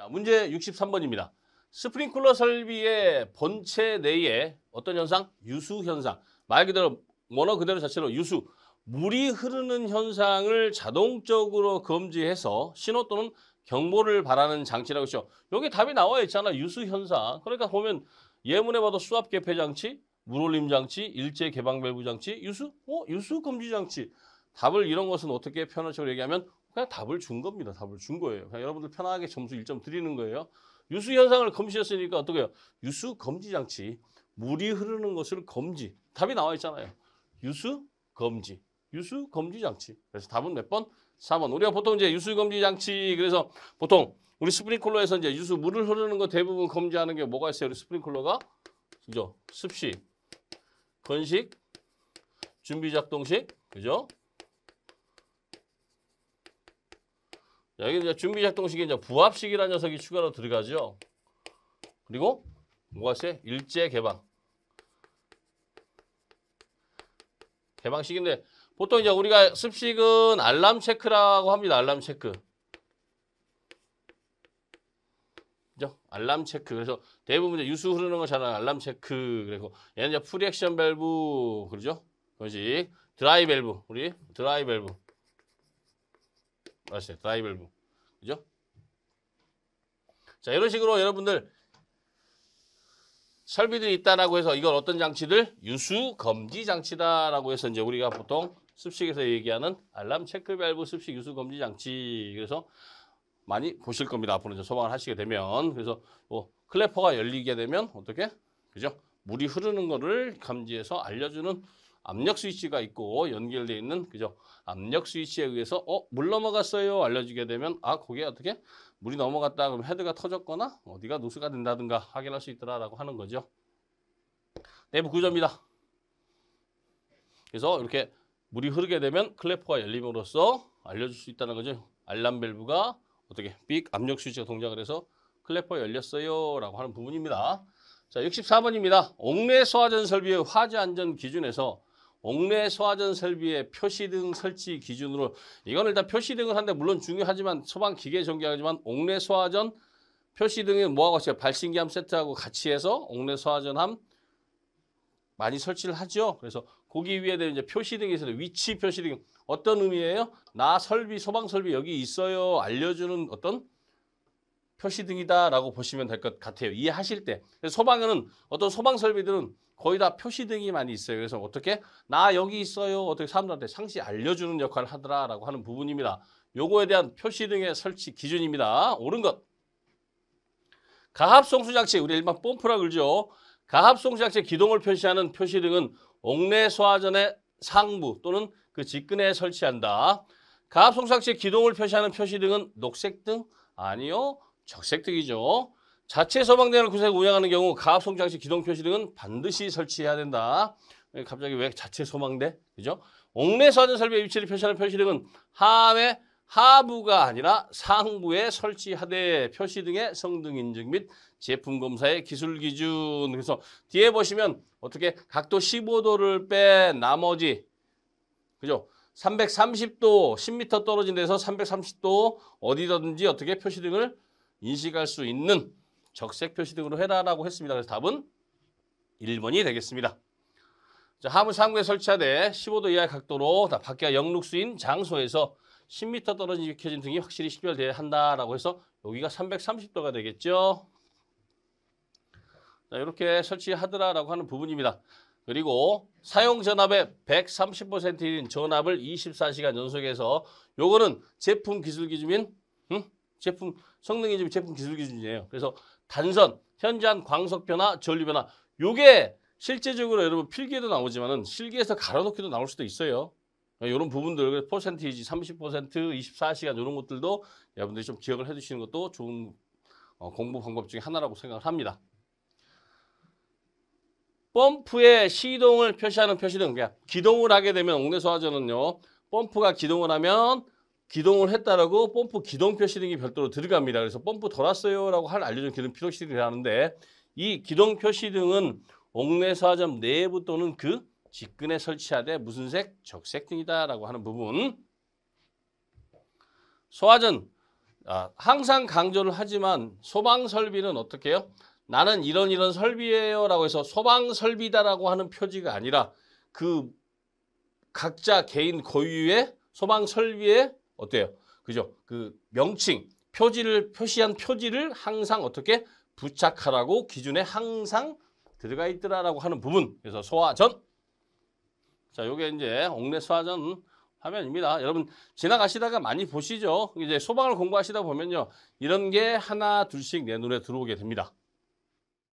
자, 문제 63번입니다. 스프링클러 설비의 본체 내에 어떤 현상? 유수 현상. 말 그대로 원어 그대로 자체로 유수. 물이 흐르는 현상을 자동적으로 검지해서 신호 또는 경보를 바라는 장치라고 했죠. 여기 답이 나와 있잖아. 유수 현상. 그러니까 보면 예문에 봐도 수압 개폐 장치, 물올림 장치, 일제 개방 밸브 장치, 유수? 어, 유수 금지 장치. 답을 이런 것은 어떻게 표현적으로 얘기하면 그냥 답을 준 겁니다. 답을 준 거예요. 그냥 여러분들 편하게 점수 1점 드리는 거예요. 유수 현상을 검시했으니까 어떻게 해요? 유수 검지 장치. 물이 흐르는 것을 검지. 답이 나와 있잖아요. 유수 검지. 유수 검지 장치. 그래서 답은 몇 번? 4번. 우리가 보통 이제 유수 검지 장치 그래서 보통 우리 스프링클러에서 이제 유수 물을 흐르는 거 대부분 검지하는 게 뭐가 있어요? 우리 스프링클러가 그죠? 습식, 건식, 준비 작동식, 그죠? 여기 이제 준비 작동식에 이제 부합식이라는 녀석이 추가로 들어가죠. 그리고 뭐가 있어요? 일제 개방. 개방식인데 보통 이제 우리가 습식은 알람 체크라고 합니다. 알람 체크. 그죠? 알람 체크. 그래서 대부분 이제 유수 흐르는 거잖아요. 알람 체크. 그리고 얘는 이제 프리액션 밸브. 그러죠? 그것이 드라이 밸브. 우리 드라이 밸브. 맞아요. 드라이 밸브. 그죠? 자, 이런 식으로 여러분들 설비들이 있다라고 해서 이걸 어떤 장치들? 유수 검지 장치다라고 해서 이제 우리가 보통 습식에서 얘기하는 알람 체크 밸브 습식 유수 검지 장치. 그래서 많이 보실 겁니다. 앞으로 이제 소방을 하시게 되면. 그래서 뭐 클래퍼가 열리게 되면 어떻게? 그죠? 물이 흐르는 거를 감지해서 알려주는 압력 스위치가 있고 연결돼 있는 그죠? 압력 스위치에 의해서 어, 물 넘어갔어요. 알려주게 되면 아, 거기에 어떻게 물이 넘어갔다 그럼 헤드가 터졌거나 어디가 누수가 된다든가 확인할 수 있더라라고 하는 거죠. 내부 구조입니다. 그래서 이렇게 물이 흐르게 되면 클래퍼가 열림으로써 알려줄 수 있다는 거죠. 알람 밸브가 어떻게 빅 압력 스위치가 동작을 해서 클래퍼 열렸어요 라고 하는 부분입니다. 자 64번입니다. 옥내 소화전 설비의 화재 안전 기준에서 옥내 소화전 설비의 표시 등 설치 기준으로 이건 일단 표시 등을 한데 물론 중요하지만 소방 기계 전개하지만 옥내 소화전 표시 등은 뭐하고 있어 발신기함 세트하고 같이 해서 옥내 소화전함 많이 설치를 하죠. 그래서 거기 위에 대한 이제 표시 등이 있어요. 위치 표시 등 어떤 의미예요? 나 설비 소방 설비 여기 있어요. 알려주는 어떤 표시 등이다라고 보시면 될 것 같아요. 이해하실 때. 소방은 어떤 소방 설비들은 거의 다 표시 등이 많이 있어요. 그래서 어떻게 나 여기 있어요. 어떻게 사람들한테 상시 알려주는 역할을 하더라라고 하는 부분입니다. 요거에 대한 표시 등의 설치 기준입니다. 옳은 것. 가합송수 장치 우리 일반 펌프라 그러죠. 가합송수 장치 기동을 표시하는 표시 등은 옥내 소화전의 상부 또는 그 직근에 설치한다. 가합송수 장치 기동을 표시하는 표시 등은 녹색 등 아니요. 적색등이죠. 자체 소방대를 구색 운영하는 경우 가압 송장식 기동 표시 등은 반드시 설치해야 된다. 예, 갑자기 왜 자체 소방대? 그죠? 옥내 사전 설비의 위치를 표시하는 표시등은 하에 하부가 아니라 상부에 설치하되 표시 등의 성능 인증 및 제품 검사의 기술 기준 그래서 뒤에 보시면 어떻게 각도 15도를 빼 나머지 그죠? 330도 10m 떨어진 데서 330도 어디든지 어떻게 표시 등을 인식할 수 있는 적색 표시 등으로 해라라고 했습니다. 그래서 답은 1번이 되겠습니다. 자, 하문 상구에 설치하되 15도 이하의 각도로 밖에 영룩수인 장소에서 10m 떨어진 익혀진 등이 확실히 식별돼야 한다라고 해서 여기가 330도가 되겠죠. 자, 이렇게 설치하더라라고 하는 부분입니다. 그리고 사용 전압의 130%인 전압을 24시간 연속해서 요거는 제품 기술 기준인 응? 음? 제품 성능 인증 제품 기술 기준이에요. 그래서 단선, 현저한 광석 변화, 전류 변화 요게 실제적으로 여러분 필기에도 나오지만은 실기에서 가로놓기도 나올 수도 있어요. 이런 부분들, 퍼센티지 30%, 24시간 이런 것들도 여러분들이 좀 기억을 해주시는 것도 좋은 어, 공부 방법 중에 하나라고 생각을 합니다. 펌프에 시동을 표시하는 표시는 그냥 기동을 하게 되면 옥내 소화전은요. 펌프가 기동을 하면 기동을 했다라고 펌프 기동표 시등이 별도로 들어갑니다. 그래서 펌프 돌았어요라고 할 알려준 기동 표시 등이을 하는데 이 기동 표시 등은 옥내서점 내부 또는 그 직근에 설치하되 무슨 색, 적색 등이다라고 하는 부분. 소화전 아, 항상 강조를 하지만 소방 설비는 어떻게 요 나는 이런 이런 설비예요 라고 해서 소방 설비다라고 하는 표지가 아니라 그 각자 개인 고유의 소방 설비의 어때요? 그죠? 그 명칭, 표지를 표시한 표지를 항상 어떻게 부착하라고 기준에 항상 들어가 있더라라고 하는 부분. 그래서 소화전. 자, 요게 이제 옥내 소화전 화면입니다. 여러분 지나가시다가 많이 보시죠. 이제 소방을 공부하시다 보면요. 이런 게 하나 둘씩 내 눈에 들어오게 됩니다.